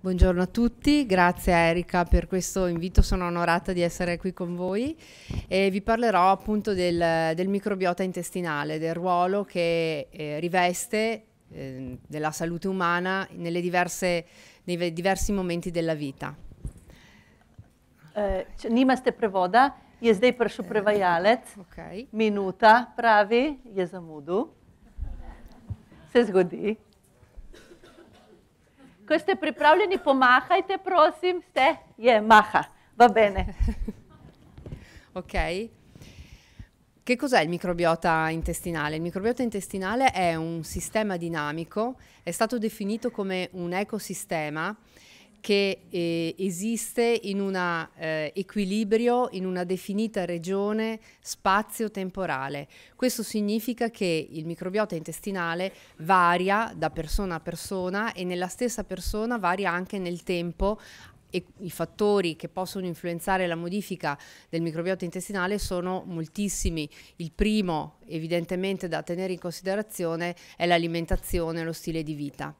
Buongiorno a tutti, grazie a Erika per questo invito, sono onorata di essere qui con voi e vi parlerò appunto del, del microbiota intestinale, del ruolo che eh, riveste eh, della salute umana diverse, nei diversi momenti della vita. E, eh, nimaste prevoda, je per prišel prevajalec, eh, okay. minuta pravi, je zamudil, se zgodi. Ko ste pripravljeni, pomahajte, prosim. Ste? Je, maha, va bene. ok. Che cos'è il microbiota intestinale? Il microbiota intestinale è un sistema dinamico, è stato definito come un ecosistema che eh, esiste in un eh, equilibrio, in una definita regione spazio-temporale. Questo significa che il microbiota intestinale varia da persona a persona e nella stessa persona varia anche nel tempo e i fattori che possono influenzare la modifica del microbiota intestinale sono moltissimi. Il primo, evidentemente da tenere in considerazione, è l'alimentazione, lo stile di vita.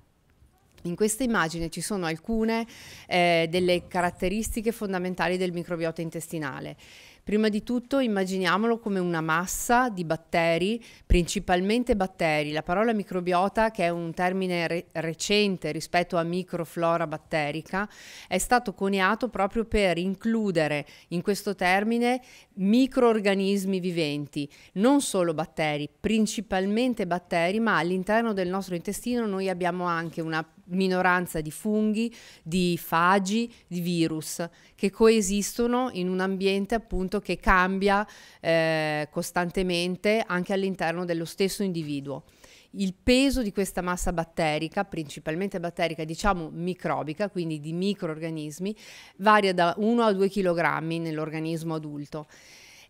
In questa immagine ci sono alcune eh, delle caratteristiche fondamentali del microbiota intestinale. Prima di tutto immaginiamolo come una massa di batteri, principalmente batteri. La parola microbiota, che è un termine re recente rispetto a microflora batterica, è stato coniato proprio per includere in questo termine microorganismi viventi, non solo batteri, principalmente batteri, ma all'interno del nostro intestino noi abbiamo anche una minoranza di funghi, di fagi, di virus che coesistono in un ambiente appunto che cambia eh, costantemente anche all'interno dello stesso individuo. Il peso di questa massa batterica, principalmente batterica, diciamo microbica, quindi di microorganismi, varia da 1 a 2 kg nell'organismo adulto.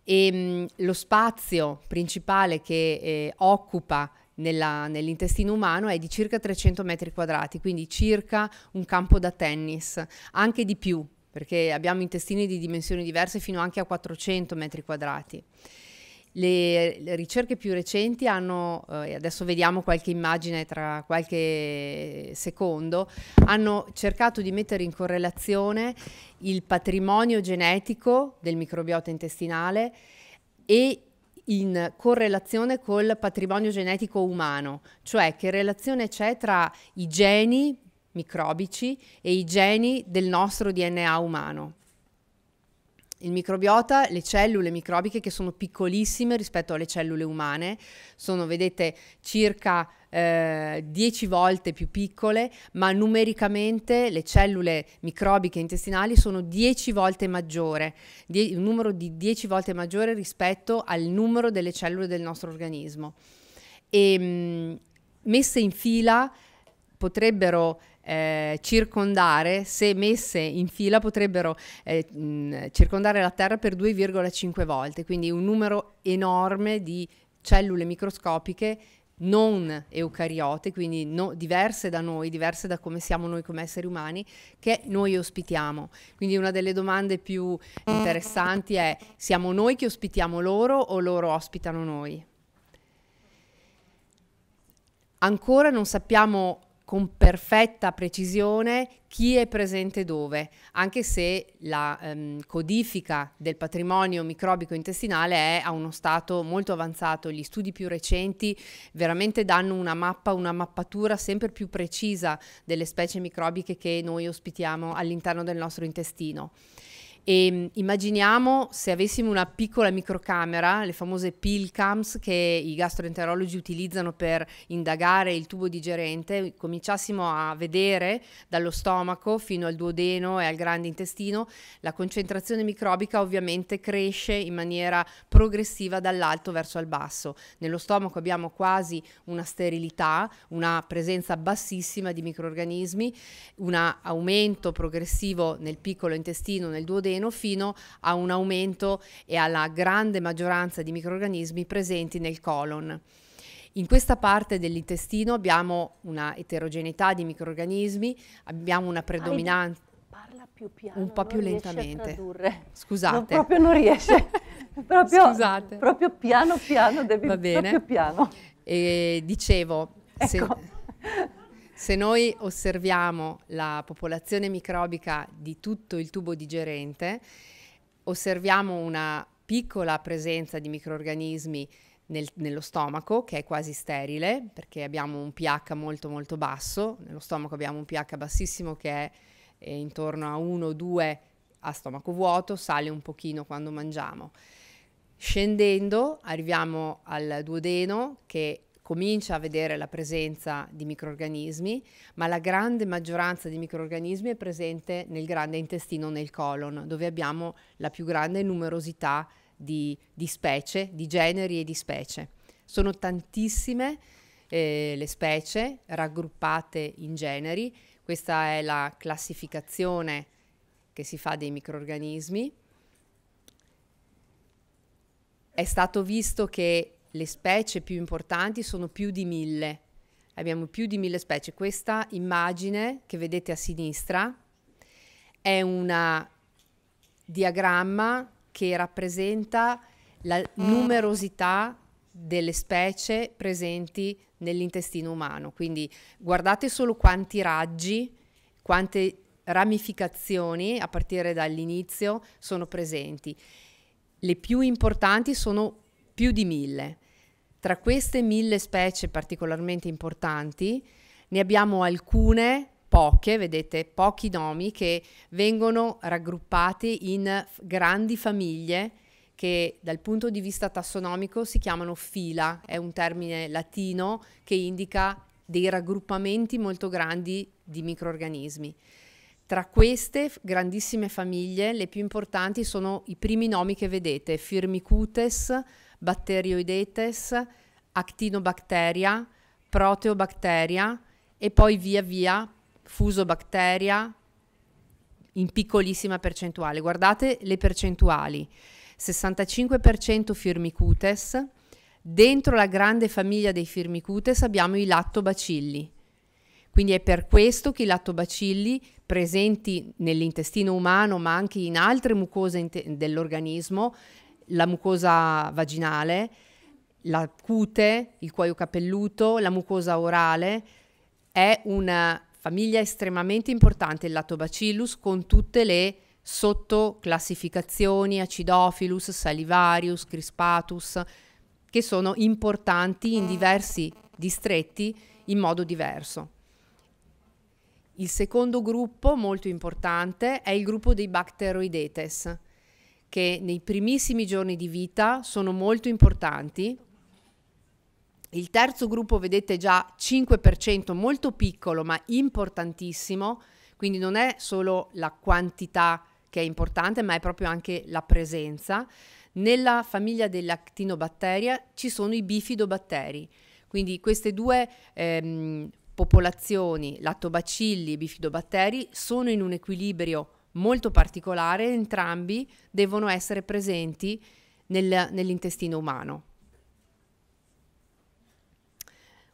E, ehm, mh, lo spazio principale che eh, occupa nella, nell'intestino umano è di circa 300 metri quadrati, quindi circa un campo da tennis, anche di più, perché abbiamo intestini di dimensioni diverse fino anche a 400 metri quadrati. Le, le, ricerche più recenti hanno, eh, adesso vediamo qualche immagine tra qualche secondo, hanno cercato di mettere in correlazione il patrimonio genetico del microbiota intestinale e in correlazione col patrimonio genetico umano, cioè che relazione c'è tra i geni microbici e i geni del nostro DNA umano. Il microbiota, le cellule microbiche che sono piccolissime rispetto alle cellule umane, sono, vedete, circa eh, 10 volte più piccole, ma numericamente le cellule microbiche intestinali sono 10 volte maggiore, die- un numero di 10 volte maggiore rispetto al numero delle cellule del nostro organismo. E ehm, mh, messe in fila potrebbero eh, circondare, se messe in fila, potrebbero eh, mh, circondare la Terra per 2,5 volte, quindi un numero enorme di cellule microscopiche non eucariote, quindi no, diverse da noi, diverse da come siamo noi come esseri umani, che noi ospitiamo. Quindi una delle domande più interessanti è siamo noi che ospitiamo loro o loro ospitano noi? Ancora non sappiamo con perfetta precisione chi è presente dove, anche se la ehm, codifica del patrimonio microbico intestinale è a uno stato molto avanzato, gli studi più recenti veramente danno una mappa, una mappatura sempre più precisa delle specie microbiche che noi ospitiamo all'interno del nostro intestino. E ehm, immaginiamo se avessimo una piccola microcamera, le famose cams che i gastroenterologi utilizzano per indagare il tubo digerente, cominciassimo a vedere dallo stomaco fino al duodeno e al grande intestino, la concentrazione microbica ovviamente cresce in maniera progressiva dall'alto verso il basso. Nello stomaco abbiamo quasi una sterilità, una presenza bassissima di microorganismi, un aumento progressivo nel piccolo intestino, nel duodeno, meno fino a un aumento e alla grande maggioranza di microrganismi presenti nel colon. In questa parte dell'intestino abbiamo una eterogeneità di microrganismi, abbiamo una predominanza... più piano, un po' più lentamente. Scusate. No, proprio non riesce. proprio, Scusate. Proprio piano piano, devi Va bene. proprio piano. E dicevo, ecco. se, se noi osserviamo la popolazione microbica di tutto il tubo digerente, osserviamo una piccola presenza di microorganismi nel, nello stomaco, che è quasi sterile, perché abbiamo un pH molto molto basso, nello stomaco abbiamo un pH bassissimo che è eh, intorno a 1-2 a stomaco vuoto, sale un pochino quando mangiamo. Scendendo arriviamo al duodeno che comincia a vedere la presenza di microorganismi, ma la grande maggioranza di microorganismi è presente nel grande intestino, nel colon, dove abbiamo la più grande numerosità di, di specie, di generi e di specie. Sono tantissime eh, le specie raggruppate in generi, questa è la classificazione che si fa dei microorganismi. È stato visto che le specie più importanti sono più di mille. Abbiamo più di mille specie. Questa immagine che vedete a sinistra è un diagramma che rappresenta la mm. numerosità delle specie presenti nell'intestino umano. Quindi guardate solo quanti raggi, quante ramificazioni a partire dall'inizio sono presenti. Le più importanti sono più di mille. Tra queste mille specie particolarmente importanti ne abbiamo alcune, poche, vedete, pochi nomi che vengono raggruppati in grandi famiglie che dal punto di vista tassonomico si chiamano fila, è un termine latino che indica dei raggruppamenti molto grandi di microorganismi. Tra queste grandissime famiglie, le più importanti sono i primi nomi che vedete, Firmicutes, Bacterioidetes, Actinobacteria, Proteobacteria e poi via via Fusobacteria in piccolissima percentuale. Guardate le percentuali. 65% firmicutes, dentro la grande famiglia dei firmicutes abbiamo i lattobacilli. Quindi è per questo che i lattobacilli presenti nell'intestino umano, ma anche in altre mucose dell'organismo, la mucosa vaginale, la cute, il cuoio capelluto, la mucosa orale, è una famiglia estremamente importante il Latobacillus con tutte le sottoclassificazioni acidophilus, salivarius, crispatus che sono importanti in diversi distretti in modo diverso. Il secondo gruppo molto importante è il gruppo dei Bacteroidetes che nei primissimi giorni di vita sono molto importanti. Il terzo gruppo vedete già 5%, molto piccolo ma importantissimo, quindi non è solo la quantità che è importante, ma è proprio anche la presenza. Nella famiglia dell'actinobatteria ci sono i bifidobatteri, quindi queste due ehm, popolazioni, lattobacilli e bifidobatteri, sono in un equilibrio molto particolare, entrambi devono essere presenti nel, nell'intestino umano.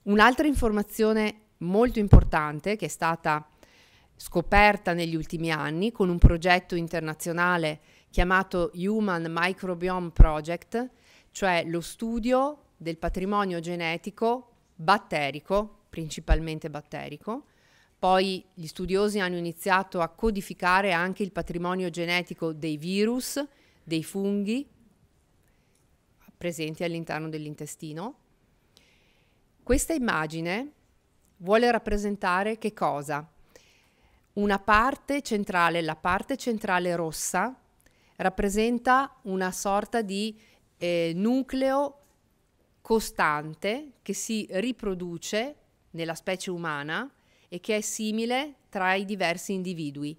Un'altra informazione molto importante che è stata scoperta negli ultimi anni con un progetto internazionale chiamato Human Microbiome Project, cioè lo studio del patrimonio genetico batterico, principalmente batterico, poi gli studiosi hanno iniziato a codificare anche il patrimonio genetico dei virus, dei funghi presenti all'interno dell'intestino. Questa immagine vuole rappresentare che cosa? Una parte centrale, la parte centrale rossa, rappresenta una sorta di eh, nucleo costante che si riproduce nella specie umana e che è simile tra i diversi individui.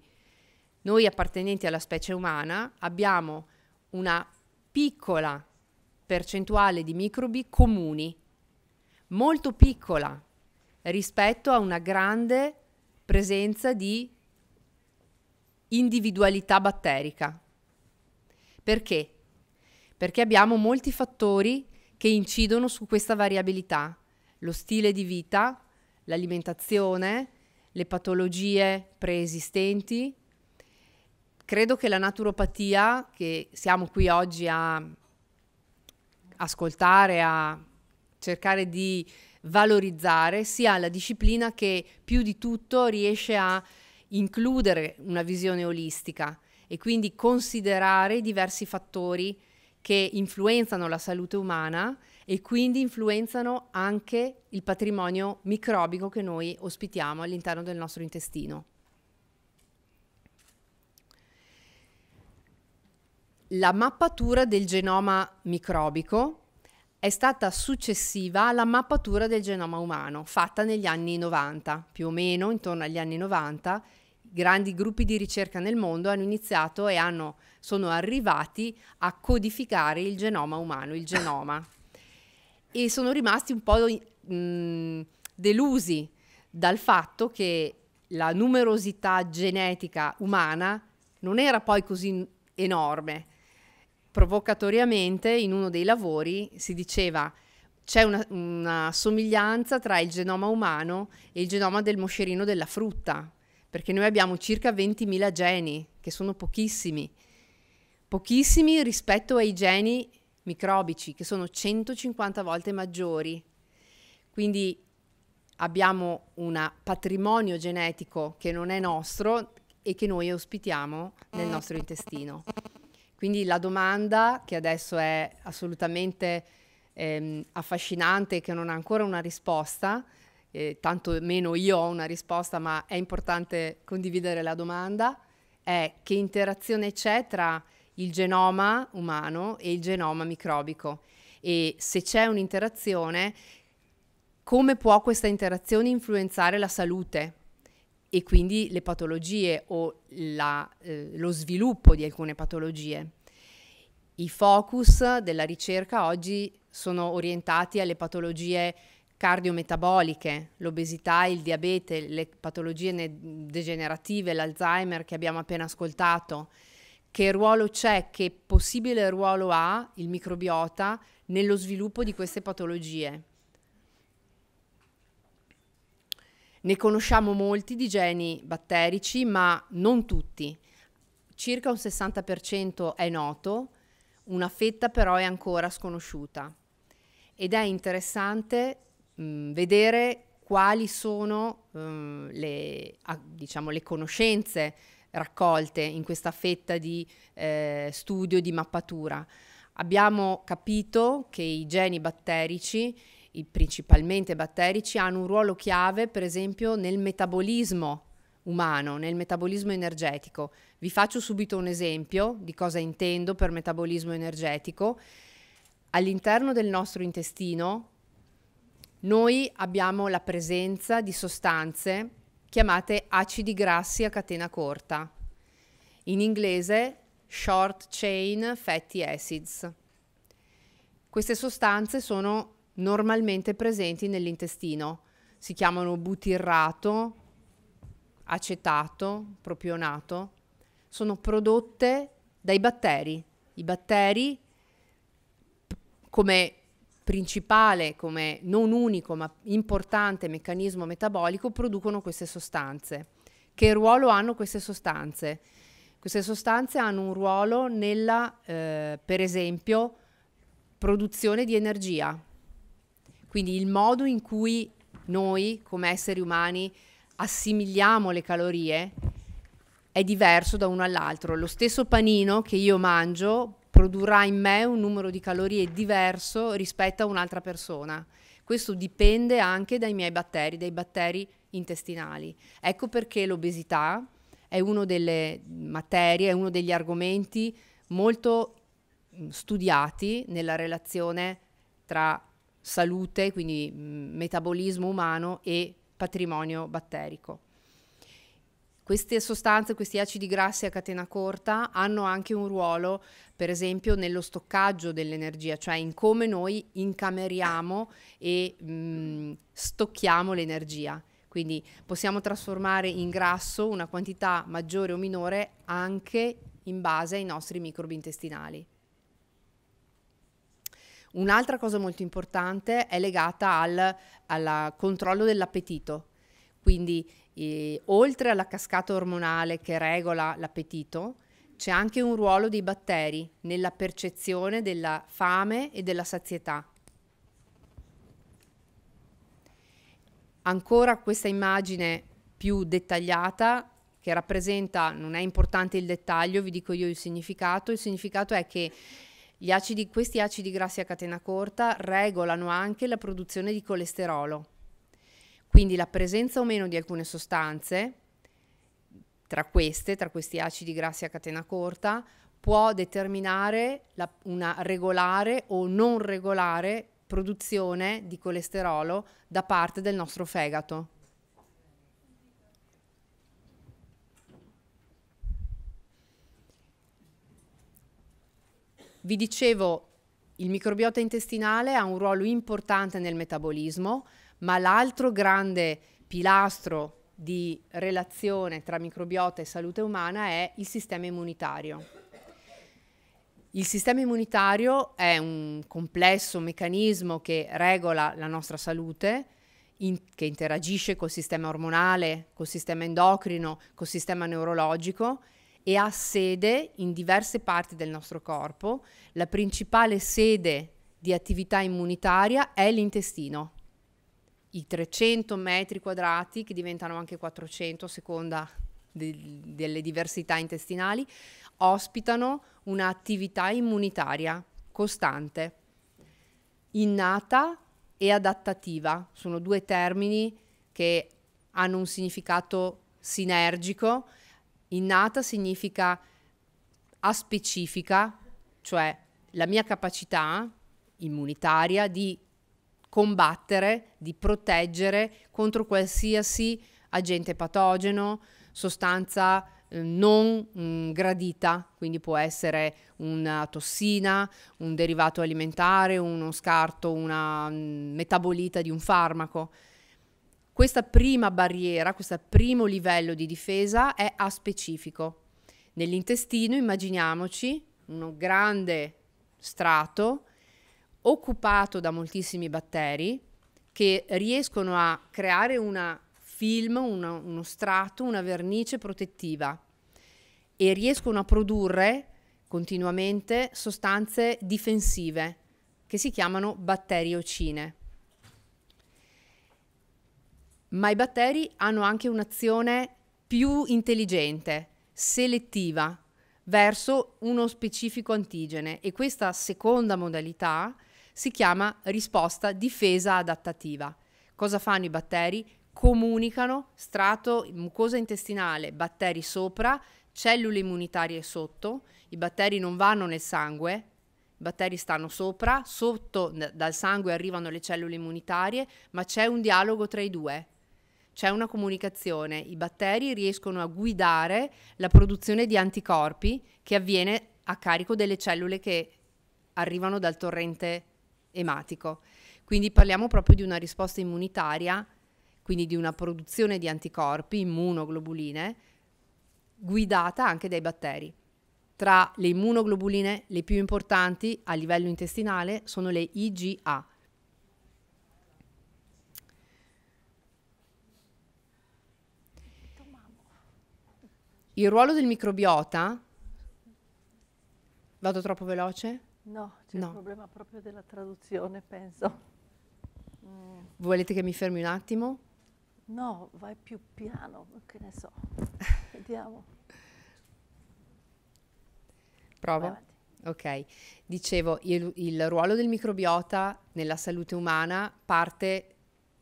Noi appartenenti alla specie umana abbiamo una piccola percentuale di microbi comuni, molto piccola rispetto a una grande presenza di individualità batterica. Perché? Perché abbiamo molti fattori che incidono su questa variabilità, lo stile di vita, l'alimentazione, le patologie preesistenti. Credo che la naturopatia, che siamo qui oggi a ascoltare, a cercare di valorizzare, sia la disciplina che più di tutto riesce a includere una visione olistica e quindi considerare i diversi fattori che influenzano la salute umana e quindi influenzano anche il patrimonio microbico che noi ospitiamo all'interno del nostro intestino. La mappatura del genoma microbico è stata successiva alla mappatura del genoma umano, fatta negli anni 90, più o meno intorno agli anni 90. Grandi gruppi di ricerca nel mondo hanno iniziato e hanno, sono arrivati a codificare il genoma umano, il genoma e sono rimasti un po' mh, mm, delusi dal fatto che la numerosità genetica umana non era poi così enorme. Provocatoriamente in uno dei lavori si diceva c'è una, una, somiglianza tra il genoma umano e il genoma del moscerino della frutta, perché noi abbiamo circa 20.000 geni, che sono pochissimi, pochissimi rispetto ai geni microbici che sono 150 volte maggiori. Quindi abbiamo un patrimonio genetico che non è nostro e che noi ospitiamo nel nostro intestino. Quindi la domanda, che adesso è assolutamente ehm, affascinante, che non ha ancora una risposta, eh, tanto meno io ho una risposta, ma è importante condividere la domanda, è che interazione c'è tra il genoma umano e il genoma microbico e se c'è un'interazione, come può questa interazione influenzare la salute e quindi le patologie o la, eh, lo sviluppo di alcune patologie. I focus della ricerca oggi sono orientati alle patologie cardiometaboliche, l'obesità, il diabete, le patologie degenerative, l'Alzheimer che abbiamo appena ascoltato, che ruolo c'è, che possibile ruolo ha il microbiota nello sviluppo di queste patologie. Ne conosciamo molti di geni batterici, ma non tutti. Circa un 60% è noto, una fetta però è ancora sconosciuta. Ed è interessante mh, mm, vedere quali sono mh, mm, le, a, ah, diciamo, le conoscenze raccolte in questa fetta di eh, studio, di mappatura. Abbiamo capito che i geni batterici, i principalmente batterici, hanno un ruolo chiave, per esempio, nel metabolismo umano, nel metabolismo energetico. Vi faccio subito un esempio di cosa intendo per metabolismo energetico. All'interno del nostro intestino noi abbiamo la presenza di sostanze chiamate acidi grassi a catena corta. In inglese short chain fatty acids. Queste sostanze sono normalmente presenti nell'intestino. Si chiamano butirrato, acetato, propionato. Sono prodotte dai batteri. I batteri, come principale, come non unico ma importante meccanismo metabolico, producono queste sostanze. Che ruolo hanno queste sostanze? Queste sostanze hanno un ruolo nella, eh, per esempio, produzione di energia. Quindi il modo in cui noi, come esseri umani, assimiliamo le calorie è diverso da uno all'altro. Lo stesso panino che io mangio produrrà in me un numero di calorie diverso rispetto a un'altra persona. Questo dipende anche dai miei batteri, dai batteri intestinali. Ecco perché l'obesità è una delle materie, è uno degli argomenti molto mm, studiati nella relazione tra salute, quindi mm, metabolismo umano e patrimonio batterico. Queste sostanze, questi acidi grassi a catena corta hanno anche un ruolo, per esempio, nello stoccaggio dell'energia, cioè in come noi incameriamo e mh, mm, stocchiamo l'energia. Quindi possiamo trasformare in grasso una quantità maggiore o minore anche in base ai nostri microbi intestinali. Un'altra cosa molto importante è legata al, al controllo dell'appetito. Quindi e, oltre alla cascata ormonale che regola l'appetito, c'è anche un ruolo dei batteri nella percezione della fame e della sazietà. Ancora questa immagine più dettagliata che rappresenta, non è importante il dettaglio, vi dico io il significato, il significato è che acidi, questi acidi grassi a catena corta regolano anche la produzione di colesterolo quindi la presenza o meno di alcune sostanze, tra queste, tra questi acidi grassi a catena corta, può determinare la, una regolare o non regolare produzione di colesterolo da parte del nostro fegato. Vi dicevo, il microbiota intestinale ha un ruolo importante nel metabolismo, ma l'altro grande pilastro di relazione tra microbiota e salute umana è il sistema immunitario. Il sistema immunitario è un complesso meccanismo che regola la nostra salute, in, che interagisce col sistema ormonale, col sistema endocrino, col sistema neurologico e ha sede in diverse parti del nostro corpo. La principale sede di attività immunitaria è l'intestino i 300 metri quadrati che diventano anche 400 a seconda de- delle diversità intestinali, ospitano un'attività immunitaria costante, innata e adattativa. Sono due termini che hanno un significato sinergico. Innata significa aspecifica, cioè la mia capacità immunitaria di combattere, di proteggere contro qualsiasi agente patogeno, sostanza eh, non mm, gradita, quindi può essere una tossina, un derivato alimentare, uno scarto, una mm, metabolita di un farmaco. Questa prima barriera, questo primo livello di difesa è aspecifico. Nell'intestino immaginiamoci uno grande strato occupato da moltissimi batteri che riescono a creare una film, una, uno strato, una vernice protettiva e riescono a produrre continuamente sostanze difensive che si chiamano batteriocine. Ma i batteri hanno anche un'azione più intelligente, selettiva, verso uno specifico antigene e questa seconda modalità si chiama risposta difesa adattativa. Cosa fanno i batteri? Comunicano strato, mucosa intestinale, batteri sopra, cellule immunitarie sotto, i batteri non vanno nel sangue, i batteri stanno sopra, sotto dal sangue arrivano le cellule immunitarie, ma c'è un dialogo tra i due, c'è una comunicazione, i batteri riescono a guidare la produzione di anticorpi che avviene a carico delle cellule che arrivano dal torrente ematico. Quindi parliamo proprio di una risposta immunitaria, quindi di una produzione di anticorpi, immunoglobuline, guidata anche dai batteri. Tra le immunoglobuline le più importanti a livello intestinale sono le IgA. Il ruolo del microbiota, vado troppo veloce? No, c'è no. un problema proprio della traduzione, penso. Mm. Volete che mi fermi un attimo? No, vai più piano, che ne so. Vediamo. Prova. Ok, dicevo, il, il ruolo del microbiota nella salute umana parte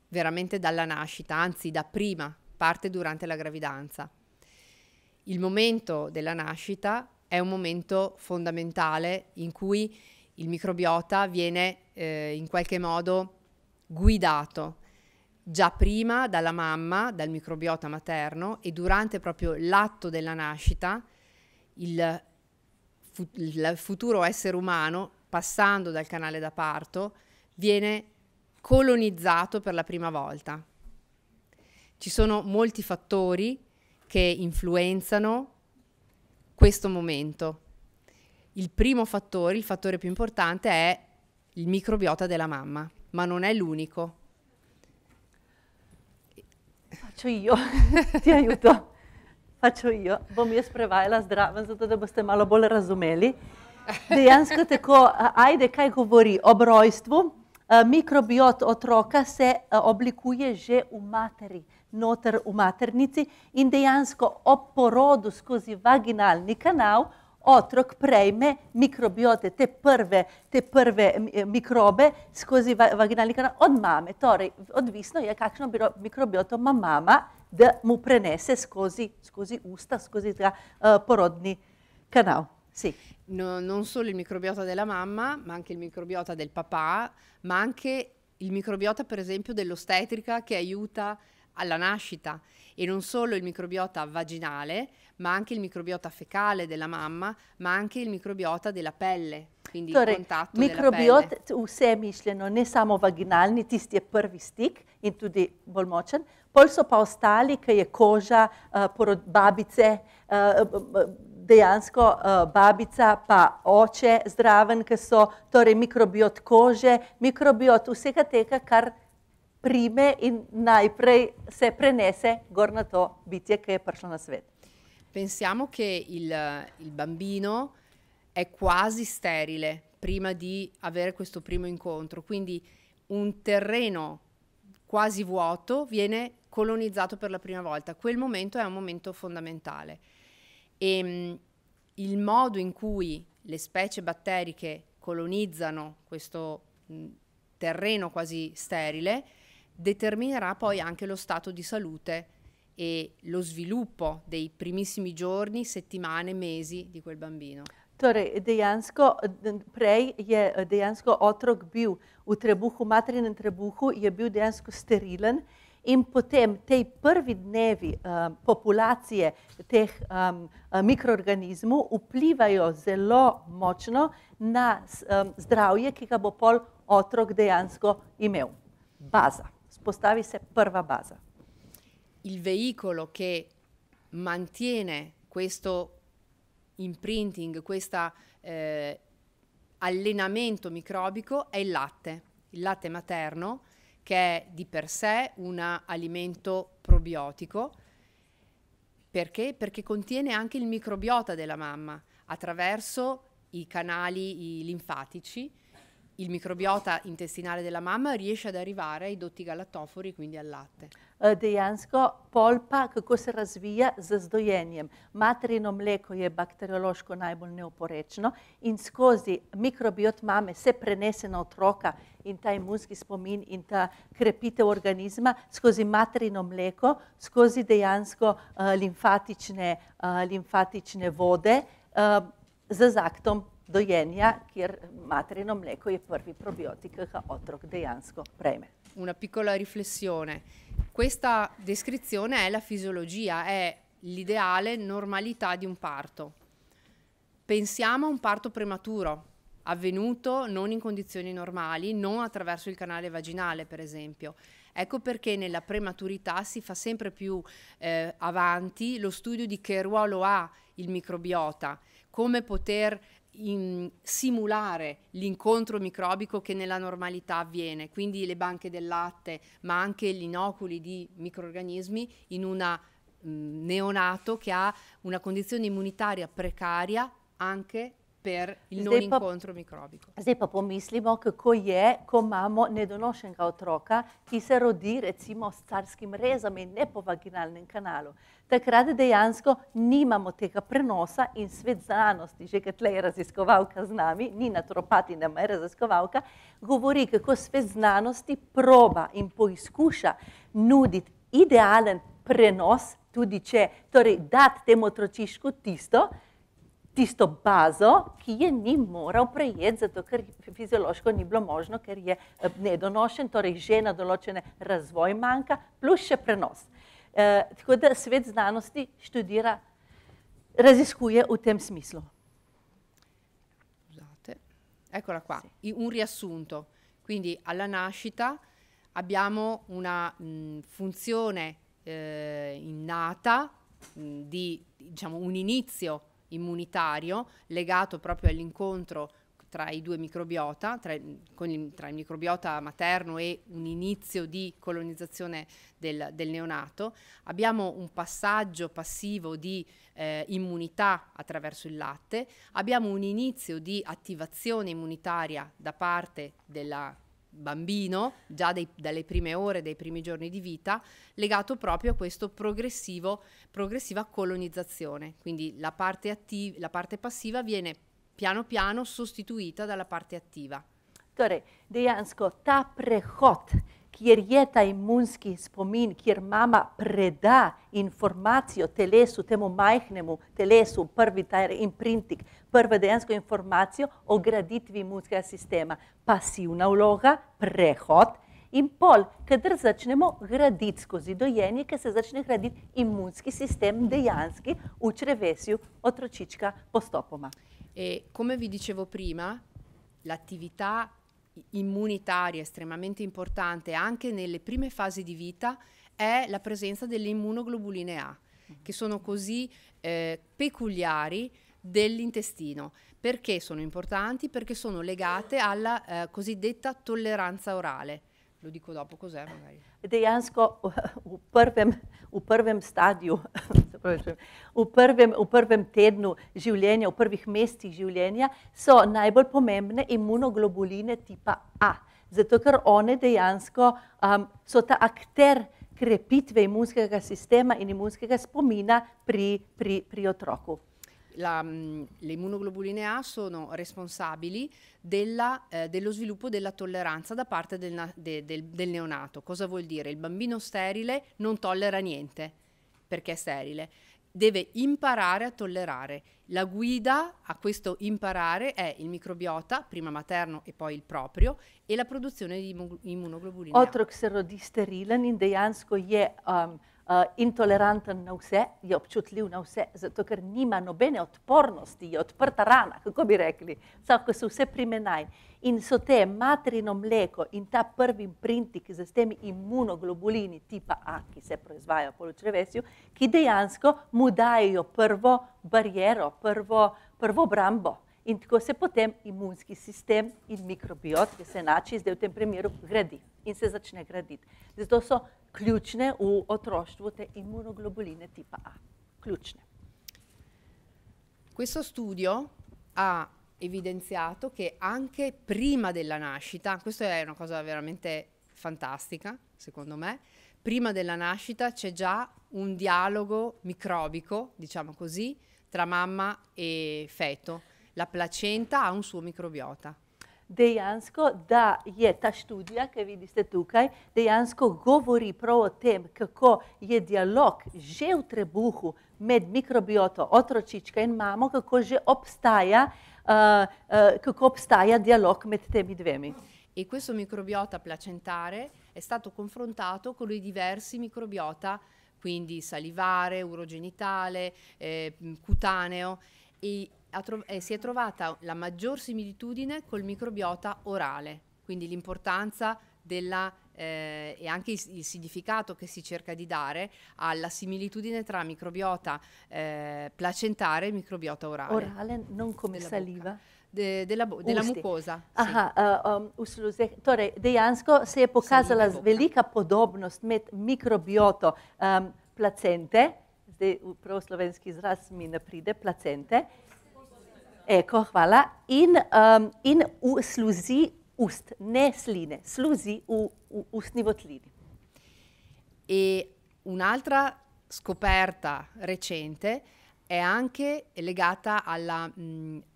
veramente dalla nascita, anzi da prima, parte durante la gravidanza. Il momento della nascita è un momento fondamentale in cui il microbiota viene eh, in qualche modo guidato già prima dalla mamma, dal microbiota materno e durante proprio l'atto della nascita il, fu- il futuro essere umano passando dal canale da parto viene colonizzato per la prima volta. Ci sono molti fattori che influenzano questo momento. Il primo fattore, il fattore più importante è il microbiota della mamma, ma non è l'unico. Faccio io, ti aiuto. Faccio jo. Bom jaz prevajala zdraven, zato da boste malo bolj razumeli. Dejansko tako, ajde, kaj govori ob rojstvu, Eh, mikrobiot otroka se eh, oblikuje že v materi, noter v maternici in dejansko ob porodu skozi vaginalni kanal otrok prejme mikrobiote, te prve, te prve eh, mikrobe skozi vaginalni kanal od mame. Torej, odvisno je, kakšno bilo mikrobioto ima mama, da mu prenese skozi, skozi usta, skozi ta, uh, porodni kanal. Sì. No, non solo il microbiota della mamma, ma anche il microbiota del papà, ma anche il microbiota per esempio dell'ostetrica che aiuta alla nascita e non solo il microbiota vaginale, ma anche il microbiota fecale della mamma, ma anche il microbiota della pelle, quindi torej, il kontaktu mikrobiot, vse je mišljeno, ne samo vaginalni, tisti je prvi stik in tudi bolj močen, pol so pa ostali, ki je koža, uh, eh, porod, babice, uh, dejansko uh, babica pa oče zraven, ki so torej mikrobiot kože, mikrobiot vsega tega, kar prime in najprej se prenese gor na to bitje, ki je prišlo na svet. Pensiamo che il, il bambino è quasi sterile prima di avere questo primo incontro, quindi un terreno quasi vuoto viene colonizzato per la prima volta. Quel momento è un momento fondamentale. E ehm, il modo in cui le specie batteriche colonizzano questo terreno quasi sterile determinerà poi anche lo stato di salute e lo sviluppo dei primissimi giorni, settimane, mesi di quel bambino. Torej, dejansko prej je dejansko otrok bil v trebuhu, materinem trebuhu je bil dejansko sterilen in potem tej prvi dnevi um, populacije teh um, mikroorganizmov vplivajo zelo močno na um, zdravje, ki ga bo pol otrok dejansko imel. Baza, spostavi se prva baza. Il veicolo che mantiene questo imprinting, questo eh, allenamento microbico è il latte, il latte materno. che è di per sé un alimento probiotico. Perché? Perché contiene anche il microbiota della mamma attraverso i canali i linfatici il microbiota intestinale della mamma riesce ad arrivare ai dotti galattofori, quindi al latte. Eh, dejansko polpa, kako se razvija z zdojenjem. Materino mleko je bakteriološko najbolj neoporečno in skozi mikrobiot mame se prenese na otroka in ta imunski spomin in ta krepitev organizma skozi materino mleko, skozi dejansko uh, limfatične, uh, limfatične vode uh, z zaktom dojenja, kjer materino mleko je prvi probiotik, ki ga otrok dejansko prejme. Una piccola riflessione. Questa descrizione è la fisiologia, è l'ideale normalità di un parto. Pensiamo a un parto prematuro, avvenuto non in condizioni normali, non attraverso il canale vaginale, per esempio. Ecco perché nella prematurità si fa sempre più eh, avanti lo studio di che ruolo ha il microbiota, come poter in, simulare l'incontro microbico che nella normalità avviene, quindi le banche del latte, ma anche gli inoculi di microrganismi in una mh, mm, neonato che ha una condizione immunitaria precaria anche per il zdaj non pa, incontro microbico. Zdaj pa pomislimo, kako je, ko imamo nedonošenega otroka, ki se rodi recimo s carskim rezom in ne po vaginalnem kanalu. Takrat dejansko nimamo tega prenosa in svet znanosti, že kot le je raziskovalka z nami, ni naturopatina, ampak je raziskovalka, govori, kako svet znanosti proba in poizkuša nuditi idealen prenos, tudi če torej dati temu otročišku tisto, tisto bazo, ki je ni moral prejeti, zato ker fiziološko ni bilo možno, ker je eh, nedonošen, torej že na določene razvoj manjka, plus še prenos. E, tako da svet znanosti študira, raziskuje v tem smislu. Eccola qua, sì. un riassunto. Quindi alla nascita abbiamo una mh, funzione eh, innata, mh, di, diciamo un inizio immunitario legato proprio all'incontro tra i due microbiota, tra, il, tra il microbiota materno e un inizio di colonizzazione del, del neonato. Abbiamo un passaggio passivo di eh, immunità attraverso il latte, abbiamo un inizio di attivazione immunitaria da parte della bambino, già dei, dalle prime ore, dai primi giorni di vita, legato proprio a questa progressiva colonizzazione. Quindi la parte, attiv- la parte passiva viene piano piano sostituita dalla parte attiva. Torej, dejansko ta prehod kjer je ta imunski spomin, kjer mama preda informacijo telesu, temu majhnemu telesu, prvi taj imprintik, prvo dejansko informacijo o graditvi imunskega sistema. Pasivna vloga, prehod in pol, kadar začnemo graditi skozi dojenje, kad se začne graditi imunski sistem dejanski v črevesju otročička postopoma. E, come vi dicevo prima, l'attività immunitaria estremamente importante anche nelle prime fasi di vita è la presenza delle immunoglobuline A, che sono così eh, peculiari dell'intestino. Perché sono importanti? Perché sono legate alla eh, cosiddetta tolleranza orale. lo dico dopo cos'è magari. Dejansko v prvem, v prvem stadiju, v, prvem, v prvem tednu življenja, v prvih mesecih življenja so najbolj pomembne imunoglobuline tipa A. Zato ker one dejansko um, so ta akter krepitve imunskega sistema in imunskega spomina pri, pri, pri otroku. la, mm, le immunoglobuline A sono responsabili della, eh, dello sviluppo della tolleranza da parte del, de, del, del neonato. Cosa vuol dire? Il bambino sterile non tollera niente perché è sterile deve imparare a tollerare. La guida a questo imparare è il microbiota, prima materno e poi il proprio, e la produzione di immunoglobuline. Otrok se rodisterila in dejansko je um, Eh, intoleranten na vse, je občutljiv na vse, zato ker nima nobene odpornosti, je odprta rana, kako bi rekli, vsako se vse primenaj. In so te materino mleko in ta prvi printik z temi imunoglobulini tipa A, ki se proizvajajo po črvesju, ki dejansko mu dajo prvo barjero, prvo, prvo brambo. in ko se potem imunski sistem in mikrobiot, ki se enači zdaj v tem primeru, gradi in se začne graditi. Zato so ključne v otroštvu te immunoglobuline tipa A. Ključne. Questo studio ha evidenziato che anche prima della nascita, questa è una cosa veramente fantastica, secondo me, prima della nascita c'è già un dialogo microbico, diciamo così, tra mamma e feto la placenta ha un suo microbiota. dejansko, da je ta študija, ki vidite tukaj, dejansko govori prav o tem, kako je dialog že v trebuhu med mikrobioto otročička in mamo, kako že obstaja, uh, uh, kako obstaja dialog med temi dvemi. E questo microbiota placentare è stato confrontato con i diversi microbiota, quindi salivare, urogenitale, eh, cutaneo, e eh, si è trovata la maggior similitudine col microbiota orale, quindi l'importanza della, eh, e anche il, il, significato che si cerca di dare alla similitudine tra microbiota eh, placentare e microbiota orale. Orale, non come della saliva. De, della, della mucoza. Aha, sì. uh, um, um usluze, torej dejansko se je pokazala velika podobnost med mikrobioto um, placente, zdaj prav slovenski izraz mi ne pride, placente, Ecco, eh, voilà, In, um, in u sluzi ust, ne sline, sluzi u, u ustni votlini. E un'altra scoperta recente è anche legata al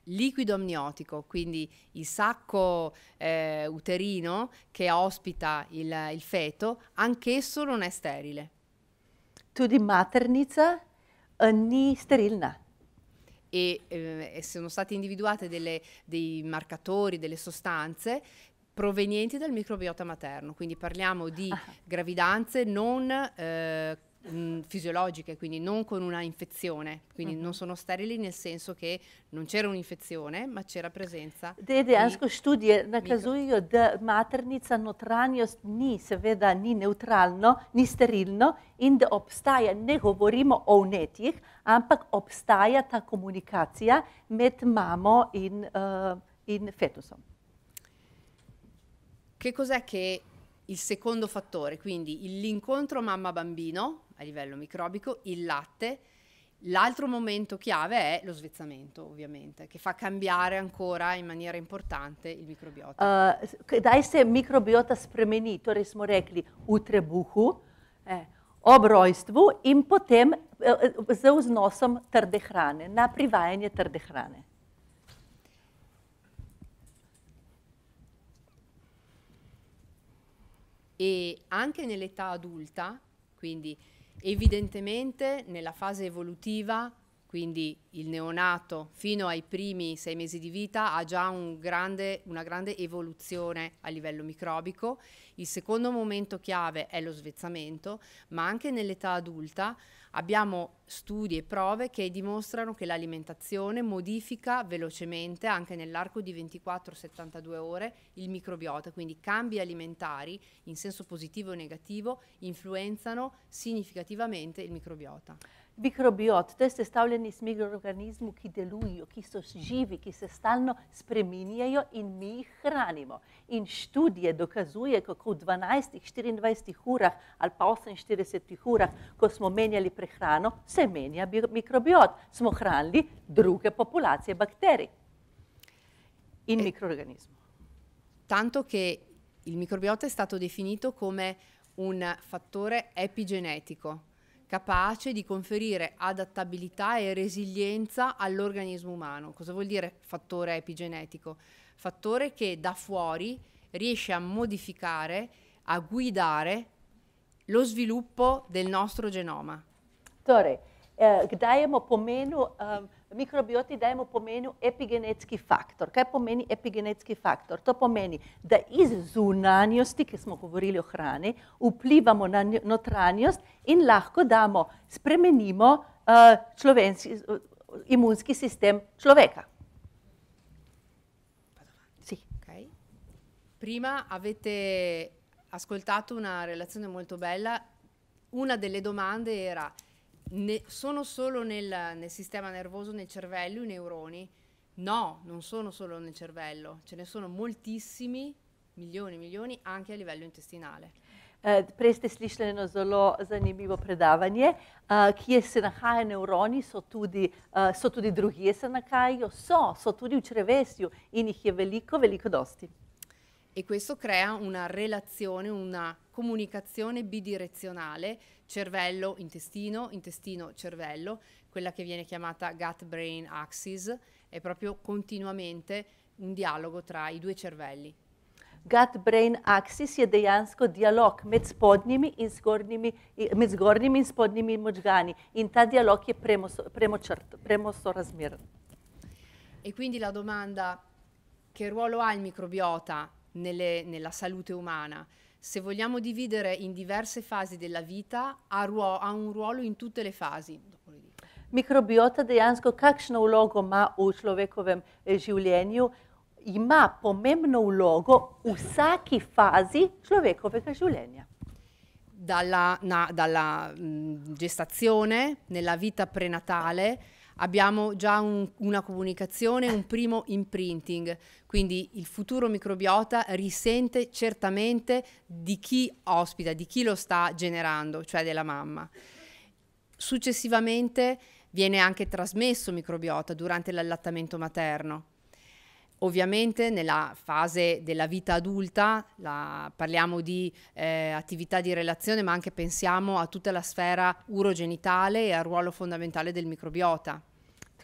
liquido amniotico, quindi il sacco eh, uterino che ospita il, il, feto, anch'esso non è sterile. Tudi maternica eh, ni sterilna e eh, sono state individuate delle, dei marcatori, delle sostanze provenienti dal microbiota materno, quindi parliamo di ah. gravidanze non eh, mh, mm, fisiologiche, quindi non con una infezione, quindi mm-hmm. non sono sterili nel senso che non c'era un'infezione, ma c'era presenza. De dejansko študije eh, nakazujejo, da maternica notranjost ni seveda ni neutralno, ni sterilno in de obstaja, ne govorimo o vnetjih, ampak obstaja ta comunicazia met mamo in, uh, in fetusom. Che cos'è che il secondo fattore, quindi l'incontro mamma-bambino a livello microbico, il latte, l'altro momento chiave è lo svezzamento ovviamente, che fa cambiare ancora in maniera importante il microbiota. Uh, eh, daj se mikrobiota spremeni, torej smo rekli v trebuhu, eh, ob rojstvu in potem eh, eh z vznosom trde hrane, na privajanje trde hrane. e anche nell'età adulta, quindi evidentemente nella fase evolutiva, quindi il neonato fino ai primi sei mesi di vita ha già un grande, una grande evoluzione a livello microbico, il secondo momento chiave è lo svezzamento, ma anche nell'età adulta Abbiamo studi e prove che dimostrano che l'alimentazione modifica velocemente, anche nell'arco di 24-72 ore, il microbiota, quindi cambi alimentari in senso positivo o negativo influenzano significativamente il microbiota. mikrobiot, to je sestavljeni iz mikroorganizmov, ki delujejo, ki so živi, ki se stalno spreminjajo in mi jih hranimo. In študije dokazuje, kako v 12, 24 urah ali pa 48 urah, ko smo menjali prehrano, se menja mikrobiot, smo hranili druge populacije bakterij in e, mikroorganizmov. Tanto, da je mikrobiot definiran kot un fattore epigenetico, capace di conferire adattabilità e resilienza all'organismo umano. Cosa vuol dire fattore epigenetico? Fattore che da fuori riesce a modificare, a guidare lo sviluppo del nostro genoma. Dottore, eh, daiamo pomenu... Um, ehm, mikrobioti dajemo pomenu epigenetski faktor. Kaj pomeni epigenetski faktor? To pomeni, da iz zunanjosti, ki smo govorili o hrani, vplivamo na notranjost in lahko damo, spremenimo eh, imunski sistem človeka. Prima avete ascoltato una relazione molto bella. Una delle domande era... ne sono solo nel, nel, sistema nervoso, nel cervello, i neuroni? No, non sono solo nel cervello, ce ne sono moltissimi, milioni, e milioni, anche a livello intestinale. Uh, eh, prej ste slišali eno zelo zanimivo predavanje, uh, eh, kje se nahajajo nevroni, so tudi, uh, eh, so tudi drugje se nahajajo, so, so tudi v črevesju in jih je veliko, veliko dosti. E questo crea una relazione, una comunicazione bidirezionale cervello, intestino, intestino, cervello, quella che viene chiamata gut brain axis, è proprio continuamente un dialogo tra i due cervelli. Gut-brain axis je dejansko dialog med spodnjimi in, zgornjimi, med zgornjimi in spodnjimi možgani in ta dialog je premosorazmeren. Certo, e quindi la domanda che ruolo ha il microbiota nelle, nella salute umana? se vogliamo dividere in diverse fasi della vita, ha, ruolo, ha un ruolo in tutte le fazi. Mikrobiota dejansko kakšno vlogo ima v človekovem eh, življenju? Ima pomembno vlogo v vsaki fazi človekovega življenja. Dalla, na, dalla mh, mm, gestazione, nella vita prenatale, abbiamo già un, una comunicazione, un primo imprinting, quindi il futuro microbiota risente certamente di chi ospita, di chi lo sta generando, cioè della mamma. Successivamente viene anche trasmesso microbiota durante l'allattamento materno. Ovviamente nella fase della vita adulta la, parliamo di eh, attività di relazione, ma anche pensiamo a tutta la sfera urogenitale e al ruolo fondamentale del microbiota.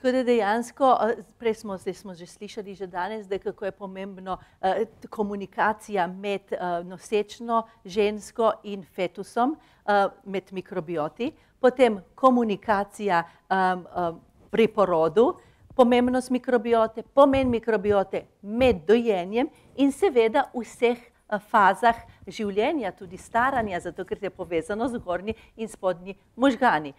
Tako da dejansko, eh, prej smo, smo že slišali že danes, da kako je pomembno uh, komunikacija med uh, nosečno žensko in fetusom, uh, med mikrobioti, potem komunikacija um, um, pri porodu, pomembnost mikrobiote, pomen mikrobiote med dojenjem in seveda v vseh uh, fazah življenja, tudi staranja, zato ker je povezano z gornji in spodnji možgani.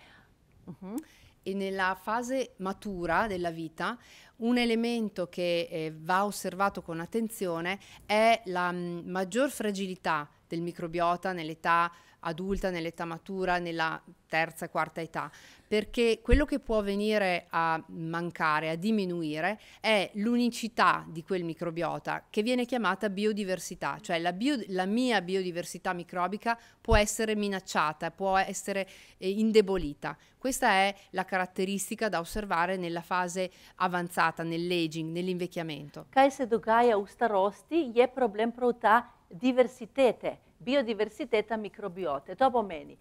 Uh mhm. -huh. e nella fase matura della vita un elemento che eh, va osservato con attenzione è la m, mm, maggior fragilità del microbiota nell'età adulta, nell'età matura, nella terza, quarta età, perché quello che può venire a mancare, a diminuire, è l'unicità di quel microbiota che viene chiamata biodiversità, cioè la, bio, la mia biodiversità microbica può essere minacciata, può essere eh, indebolita. Questa è la caratteristica da osservare nella fase avanzata, nell'aging, nell'invecchiamento. Kaj se dogaja u starosti, je problem prav ta diversitete. biodiverziteta mikrobiote. To pomeni,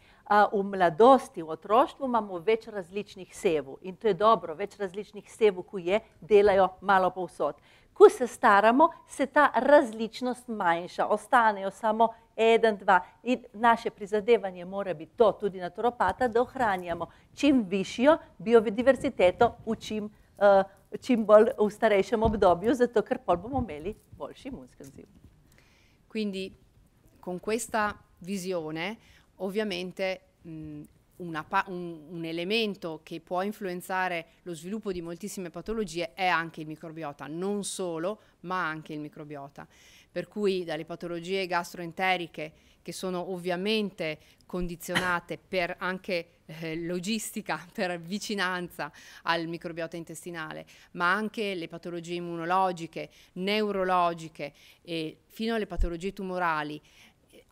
v mladosti, v otroštvu imamo več različnih sevu in to je dobro, več različnih sevu, ki je, delajo malo povsod. Ko se staramo, se ta različnost manjša, ostanejo samo eden, dva in naše prizadevanje mora biti to, tudi naturopata, da ohranjamo čim višjo biodiverziteto v čim čim bolj v starejšem obdobju, zato ker pol bomo imeli boljši imunski odziv. Quindi con questa visione, ovviamente mh, un, un, elemento che può influenzare lo sviluppo di moltissime patologie è anche il microbiota, non solo, ma anche il microbiota. Per cui dalle patologie gastroenteriche, che sono ovviamente condizionate per anche eh, logistica, per vicinanza al microbiota intestinale, ma anche le patologie immunologiche, neurologiche, fino alle patologie tumorali,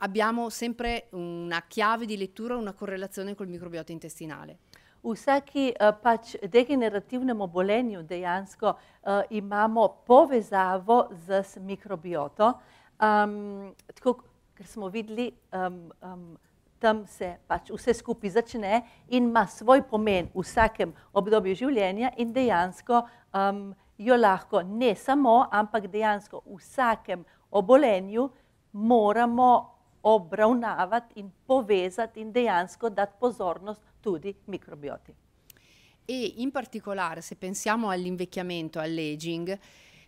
abbiamo sempre una chiave di lettura, una correlazione col microbiota intestinale. Vsaki uh, eh, pač degenerativnem obolenju dejansko uh, eh, imamo povezavo z mikrobioto. Um, ehm, tako, ker smo videli, um, um, tam se pač vse skupaj začne in ima svoj pomen v vsakem obdobju življenja in dejansko um, jo lahko ne samo, ampak dejansko v vsakem obolenju moramo obravnavat in povezat in dejansko dat pozornost tudi mikrobioti. E in particolare, se pensiamo all'invecchiamento, all'aging,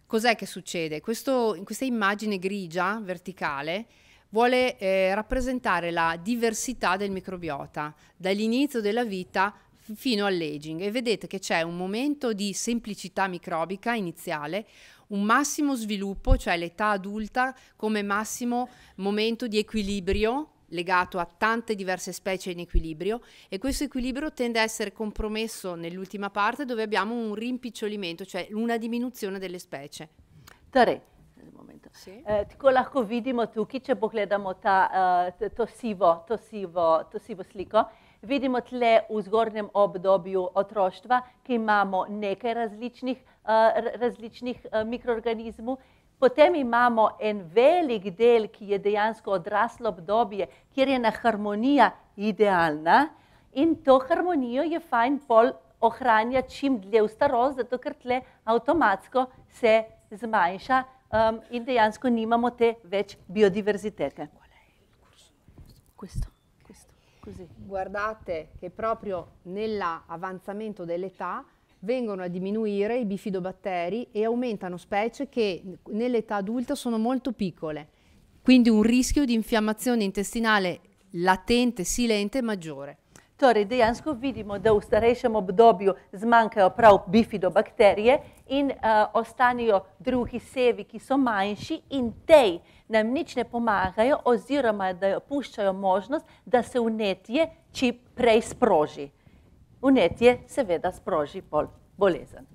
cos'è che succede? Questo, in questa immagine grigia, verticale, vuole eh, rappresentare la diversità del microbiota dall'inizio della vita fino all'aging e vedete che c'è un momento di semplicità microbica iniziale, un massimo sviluppo, cioè l'età adulta come massimo momento di equilibrio legato a tante diverse specie in equilibrio e questo equilibrio tende a essere compromesso nell'ultima parte dove abbiamo un rimpicciolimento, cioè una diminuzione delle specie. Tare, tako eh, lahko vidimo tukaj, če pogledamo ta uh, eh, tosivo, tosivo, tosivo sliko, vidimo tle v zgornjem obdobju otroštva, ki imamo nekaj različnih, eh, različnih eh, mikroorganizmov. Potem imamo en velik del, ki je dejansko odraslo obdobje, kjer je na harmonija idealna in to harmonijo je fajn pol ohranja čim dlje v starost, zato ker tle avtomatsko se zmanjša um, in dejansko nimamo te več biodiverzitete. Questo. Così. Guardate che proprio nell'avanzamento dell'età vengono a diminuire i bifidobatteri e aumentano specie che nell'età adulta sono molto piccole, quindi un rischio di infiammazione intestinale latente, silente maggiore. Torej, dejansko vidimo, da v starejšem obdobju zmanjkajo prav bifidobakterije in uh, eh, ostanejo drugi sevi, ki so manjši in tej nam nič ne pomagajo oziroma da opuščajo možnost, da se vnetje čim prej sproži. Vnetje seveda sproži bolj bolezen.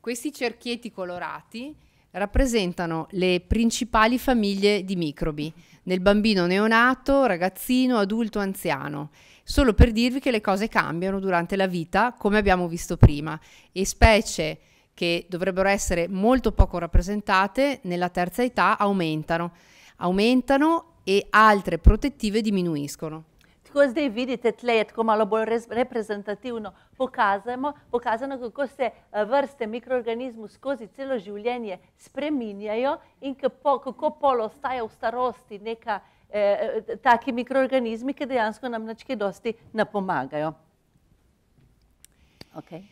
Questi cerchietti colorati rappresentano le principali famiglie di microbi nel bambino neonato, ragazzino, adulto, anziano. Solo per dirvi che le cose cambiano durante la vita, come abbiamo visto prima, e specie che dovrebbero essere molto poco rappresentate nella terza età aumentano, aumentano e altre protettive diminuiscono. Ko zdaj vidite tleje tako malo bolj reprezentativno, pokazano, pokazano, kako se eh, vrste mikroorganizmu skozi celo življenje spreminjajo in kako, kako pol ostaja v starosti neka eh, eh taki mikroorganizmi, ki dejansko nam načke dosti napomagajo. Okay.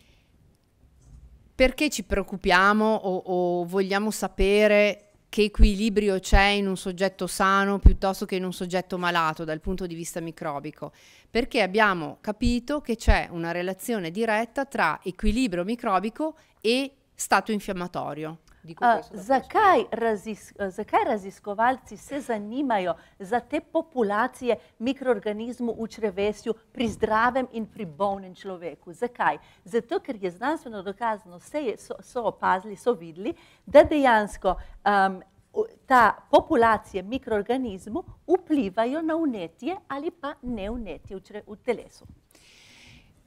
perché ci preoccupiamo o, o vogliamo sapere che equilibrio c'è in un soggetto sano piuttosto che in un soggetto malato dal punto di vista microbico, perché abbiamo capito che c'è una relazione diretta tra equilibrio microbico e stato infiammatorio. Uh, zakaj, razis, zakaj raziskovalci se zanimajo za te populacije mikroorganizmov v črevesju pri zdravem in pri bolnem človeku? Zakaj? Zato, ker je znanstveno dokazano, vse so, so opazili, so videli, da dejansko um, ta populacija mikroorganizmov vplivajo na unetje ali pa ne unetje v, čre, v telesu.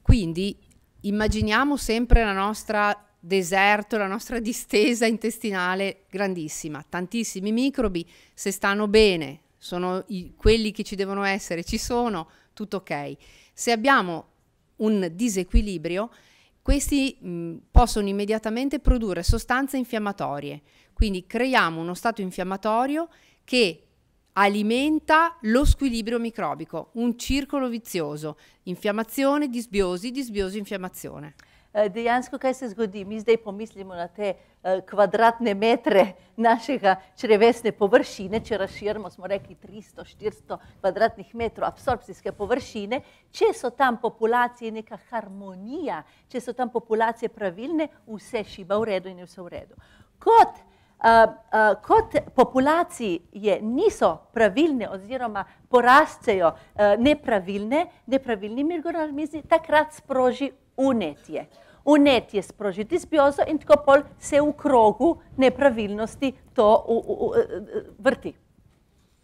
Quindi, Immaginiamo sempre la nostra deserto, la nostra distesa intestinale grandissima, tantissimi microbi, se stanno bene, sono i, quelli che ci devono essere, ci sono, tutto ok. Se abbiamo un disequilibrio, questi mh, possono immediatamente produrre sostanze infiammatorie, quindi creiamo uno stato infiammatorio che alimenta lo squilibrio microbico, un circolo vizioso, infiammazione, disbiosi, disbiosi, infiammazione. Eh, dejansko, kaj se zgodi. Mi zdaj pomislimo na te eh, kvadratne metre našega črevesne površine, če razširimo, smo rekli 300-400 kvadratnih metrov absorpcijske površine, če so tam populacije neka harmonija, če so tam populacije pravilne, vse šiba v redu in je vse v redu. Kot Eh, eh, kot populacij je, niso pravilne oziroma poraščejo eh, nepravilne, nepravilnimi organizmi, takrat sproži unetje. Unetje sproži disbiozo in tako pol se v krogu nepravilnosti to u, u, u, vrti.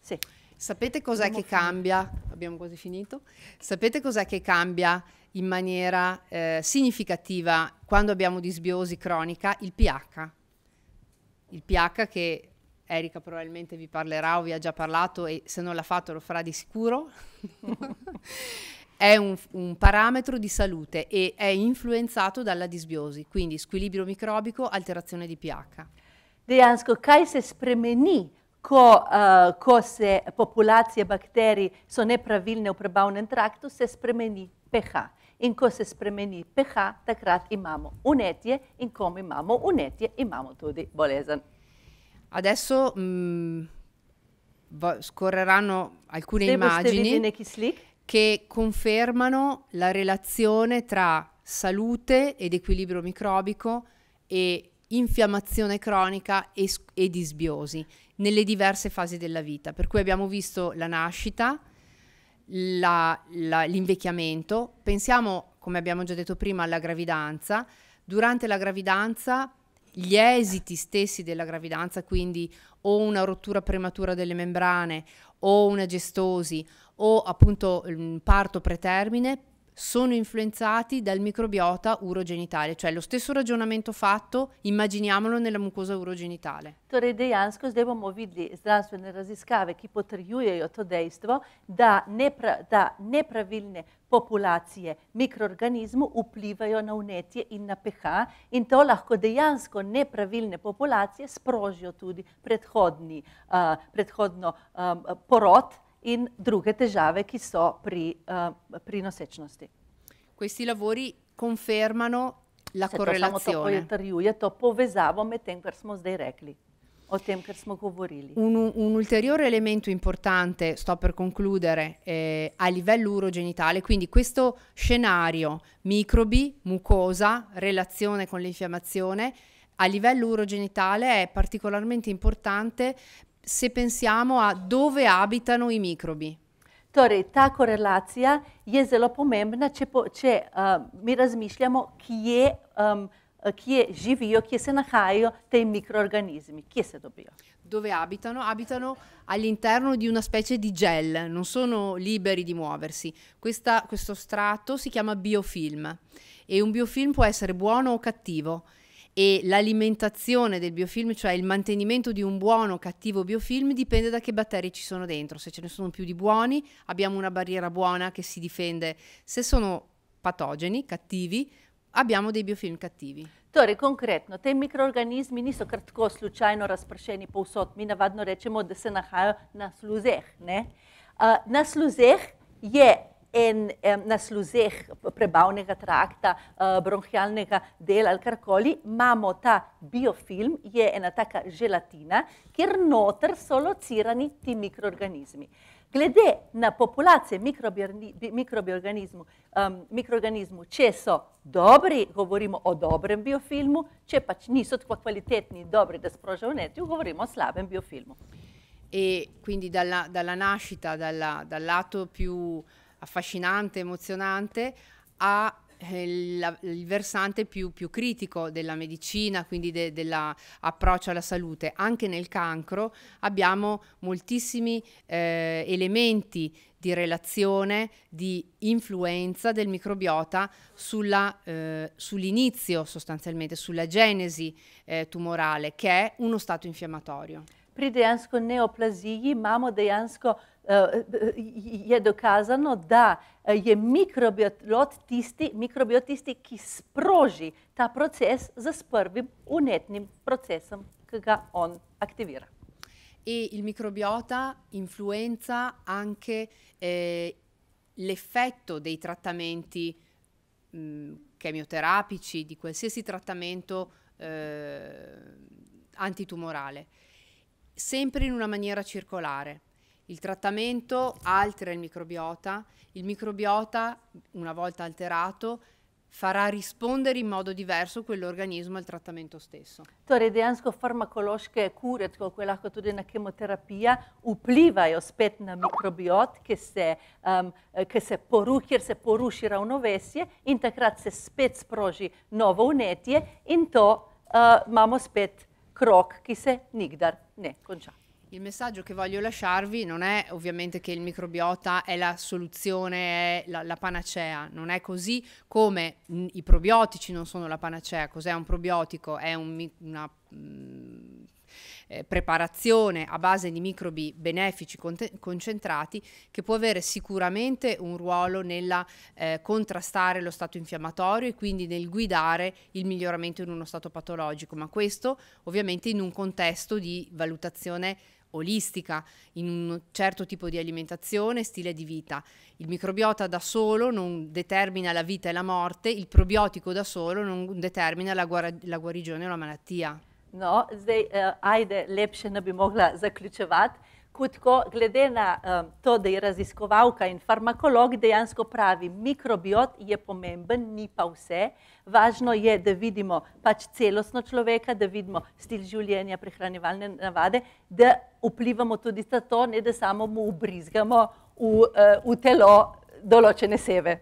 Sì. Sapete cos'è che cambia? Abbiamo quasi finito. Sapete cos'è che cambia in maniera eh, significativa quando abbiamo disbiosi cronica? Il pH il PH che Erika probabilmente vi parlerà o vi ha già parlato e se non l'ha fatto lo farà di sicuro. è un, un, parametro di salute e è influenzato dalla disbiosi, quindi squilibrio microbico, alterazione di pH. Dejansko, kaj se spremeni, ko, uh, eh, ko se populacije bakterij so nepravilne v prebavnem traktu, se spremeni pH in cosa spremeni peha takrat imamo unetje in kom imamo unetje, imamo tudi bolezen. Adesso mh, mm, scorreranno alcune Se immagini che confermano la relazione tra salute ed equilibrio microbico e infiammazione cronica e, e disbiosi nelle diverse fasi della vita. Per cui abbiamo visto la nascita, la, la, l'invecchiamento, pensiamo, come abbiamo già detto prima, alla gravidanza. Durante la gravidanza gli esiti stessi della gravidanza, quindi o una rottura prematura delle membrane o una gestosi o appunto un mm, parto pretermine, sono influenzati dal microbiota urogenitale, cioè lo stesso ragionamento fatto, immaginiamolo nella mucosa urogenitale. Torej dejansko zdaj bomo videli zdravstvene raziskave, ki potrjujejo to dejstvo, da, nepra, da nepravilne populacije mikroorganizmov vplivajo na unetje in na pH in to lahko dejansko nepravilne populacije sprožijo tudi predhodni, uh, predhodno um, ehm, porod, in druge težave, ki so pri, uh, pri nosečnosti. Questi lavori confermano la correlazione. korelacione. To to povezavo med tem, kar smo zdaj rekli. O tem, kar smo govorili. Un, un ulteriore elemento importante, sto per concludere, eh, a livello urogenitale, quindi questo scenario microbi, mucosa, relazione con l'infiammazione, a livello urogenitale è particolarmente importante se pensiamo a dove abitano i microbi. Torej, ta korelacija je zelo pomembna, če, po, če uh, mi razmišljamo, kje, um, kje živijo, kje se nahajajo te mikroorganizmi, kje se dobijo. Dove abitano? Abitano all'interno di una specie di gel, non sono liberi di muoversi. Questa, questo strato si chiama biofilm e un biofilm può essere buono o cattivo e l'alimentazione del biofilm, cioè il mantenimento di un buono o cattivo biofilm, dipende da che batteri ci sono dentro. Se ce ne sono più di buoni, abbiamo una barriera buona che si difende. Se sono patogeni, cattivi, abbiamo dei biofilm cattivi. Torej, konkretno, te mikroorganizmi niso kar tako slučajno razpršeni povsod. Mi navadno rečemo, da se nahajajo na sluzeh. Uh, na sluzeh je en, en, na sluzeh prebavnega trakta, uh, bronhialnega dela ali karkoli, imamo ta biofilm, je ena taka želatina, kjer noter so locirani ti mikroorganizmi. Glede na populacije mikroorganizmu, um, mikroorganizmu, če so dobri, govorimo o dobrem biofilmu, če pač niso tako kvalitetni in dobri, da sprožajo vnetju, govorimo o slabem biofilmu. E quindi dalla, dalla nascita, dalla, dal lato più uh, affascinante, emozionante, a eh, il, il, versante più, più, critico della medicina, quindi de, dell'approccio alla salute. Anche nel cancro abbiamo moltissimi eh, elementi di relazione, di influenza del microbiota sulla, eh, sull'inizio sostanzialmente, sulla genesi eh, tumorale, che è uno stato infiammatorio. Pri dejansko neoplaziji imamo dejansko je eh, eh, dokazano da je eh, mikrobiot tisti mikrobiot tisti, ki sproži ta proces z prvim unetnim procesom, ki ga on aktivira. E il microbiota influenza anche eh, l'effetto dei trattamenti mh, mm, chemioterapici, di qualsiasi trattamento eh, antitumorale, sempre in una maniera circolare. Il trattamento altera il microbiota, il microbiota, una volta alterato, farà rispondere in modo diverso quell'organismo al trattamento stesso. Torej, dejansko farmakološke kure, tako kot je lahko tudi na kemoterapija, vplivajo spet na mikrobiot, ki se, um, ehm, ki se poru, kjer se poruši ravnovesje in takrat se spet sproži novo vnetje in to uh, eh, imamo spet krok, ki se nikdar ne konča. Il messaggio che voglio lasciarvi non è ovviamente che il microbiota è la soluzione, è la, la, panacea, non è così come i probiotici non sono la panacea. Cos'è un probiotico? È un, una mh, mm, eh, preparazione a base di microbi benefici concentrati che può avere sicuramente un ruolo nel eh, contrastare lo stato infiammatorio e quindi nel guidare il miglioramento in uno stato patologico, ma questo ovviamente in un contesto di valutazione olistica, in un certo tipo di alimentazione e stile di vita. Il microbiota da solo non determina la vita e la morte, il probiotico da solo non determina la, la guarigione o la malattia. No, zdaj uh, ajde, lepše ne bi mogla zaključevati. kot ko glede na um, to, da je raziskovalka in farmakolog dejansko pravi, mikrobiot je pomemben, ni pa vse. Važno je, da vidimo pač celostno človeka, da vidimo stil življenja, prehranjevalne navade, da vplivamo tudi na to, ne da samo mu ubrizgamo v, uh, v telo določene sebe.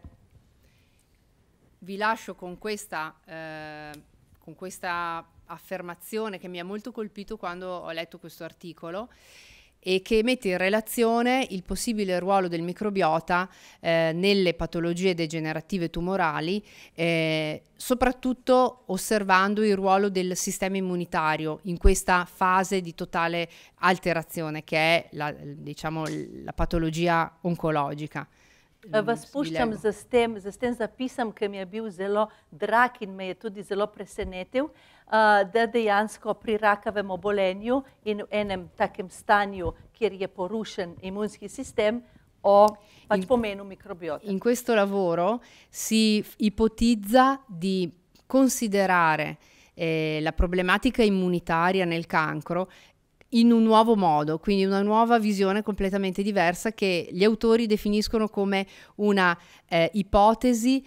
Vi lascio con questa, eh, con questa affermazione che mi ha molto colpito quando ho letto questo articolo. e che mette in relazione il possibile ruolo del microbiota eh, nelle patologie degenerative tumorali, eh, soprattutto osservando il ruolo del sistema immunitario in questa fase di totale alterazione che è la, diciamo, la patologia oncologica. Eh, vas puščam za s, tem, za s tem zapisom, ki mi je bil zelo drag in me je tudi zelo presenetil, eh, da dejansko pri rakavem obolenju in v enem takem stanju, kjer je porušen imunski sistem, o pač in, pomenu mikrobiota. In questo lavoro si ipotizza di considerare. Eh, la problematica immunitaria nel cancro in un nuovo modo, quindi una nuova visione completamente diversa che gli autori definiscono come una eh, ipotesi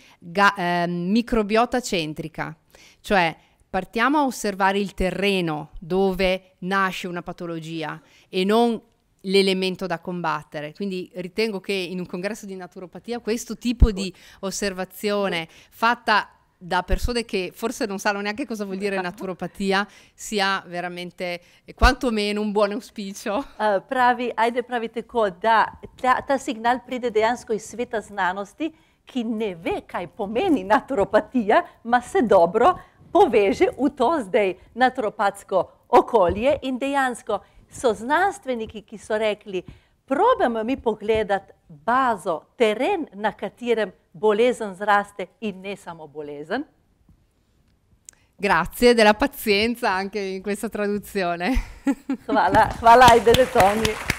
eh, microbiota centrica, cioè partiamo a osservare il terreno dove nasce una patologia e non l'elemento da combattere. Quindi ritengo che in un congresso di naturopatia questo tipo di osservazione fatta da persone che forse non sanno neanche cosa vuol dire naturopatia sia veramente eh, quantomeno un buon auspicio. Uh, pravi, ajde pravi tako, da ta, ta signal pride dejansko iz sveta znanosti, ki ne ve, kaj pomeni naturopatija, ma se dobro poveže v to zdaj naturopatsko okolje in dejansko so znanstveniki, ki so rekli, probamo mi pogledati bazo, teren, na katerem bolezen zraste in ne samo bolezen. Grazie della pazienza anche in questa traduzione. Hvala, hvala i